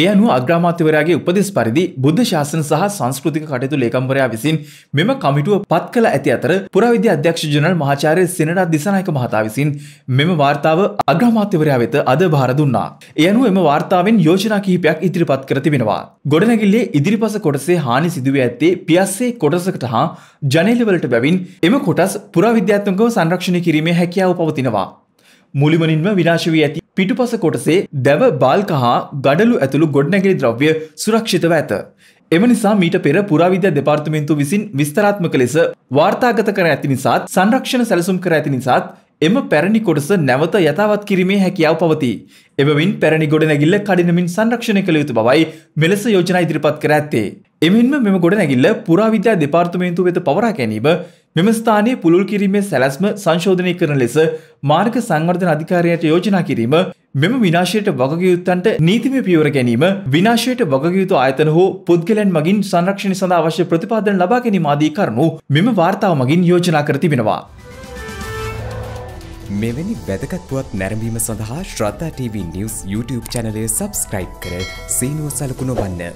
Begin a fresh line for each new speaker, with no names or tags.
ඒ අනුව අග්‍රාමාත්‍යවරයාගේ උපදෙස් පරිදි බුද්ධ ශාසන සහ සංස්කෘතික කටයුතු ලේකම්වරයා විසින් මෙම කමිටුව පත් කළ ඇති අතර පුරාවිද්‍යා අධ්‍යක්ෂ ජනරල් මහාචාර්ය සෙනරත් දිසානායක මහතා විසින් මෙම වාර්තාව අග්‍රාමාත්‍යවරයා වෙත අද භාර දුන්නා. ඒ අනුව එම වාර්තාවෙන් යෝජනා කිහිපයක් ඉදිරිපත් කර තිබෙනවා. ගොඩනැගිල්ලේ ඉදිරිපස කොටසේ හානි සිදුවේ ඇත්තේ පියස්සේ කොටසකට හා ජනේලවලට බැවින් එම කොටස් පුරාවිද්‍යාත්මකව සංරක්ෂණය කිරීමේ හැකියාව පවතිනවා. මුලිමනින්ම විනාශ වී ඇති පිටුපස කොටසේ දැව බාල්ක හා ගඩලු ඇතුළු ගොඩනැගිලි ද්‍රව්‍ය සුරක්ෂිතව ඇත. එම නිසා මීට පෙර පුරාවිද්‍යා දෙපාර්තමේන්තු විසින් විස්තරාත්මක ලෙස වාර්තාගත කර ඇති නිසාත් සංරක්ෂණ සැලසුම් කර ඇති නිසාත් එම පැරණි කොටස නැවත යථාවත් කිරීමේ හැකියාව පවතී. එබවින් පැරණි ගොඩනැගිල්ල කඩිනමින් සංරක්ෂණය කළ යුතු බවයි මෙලෙස යෝජනා ඉදිරිපත් කර ඇත්තේ. එමෙන්ම මෙම ගොඩනැගිල්ල පුරාවිද්‍යා දෙපාර්තමේන්තුව වෙත පවරා ගැනීම මෙම ස්ථානයේ පුළුල් කිරීමේ සැලැස්ම සංශෝධනය කරන ලෙස මාර්ග සංවර්ධන අධිකාරියට යෝජනා කිරීම මෙම විනාශයට වගකයුත්තන්ට නීතිමය පියවර ගැනීම විනාශයට වගකයුතු ආයතන හෝ පුද්ගලයන් මගින් සංරක්ෂණ සඳහා අවශ්‍ය ප්‍රතිපාදන ලබා ගැනීම ආදී කරුණු මෙම වාර්තාව මගින් යෝජනා කර තිබෙනවා. මෙවැනි වැදගත්වත් නැරඹීම සඳහා ශ්‍රද්ධා TV නිවස් YouTube චැනලය සබස්ක්‍රයිබ් කර සීනුව සලකුණ වන්න.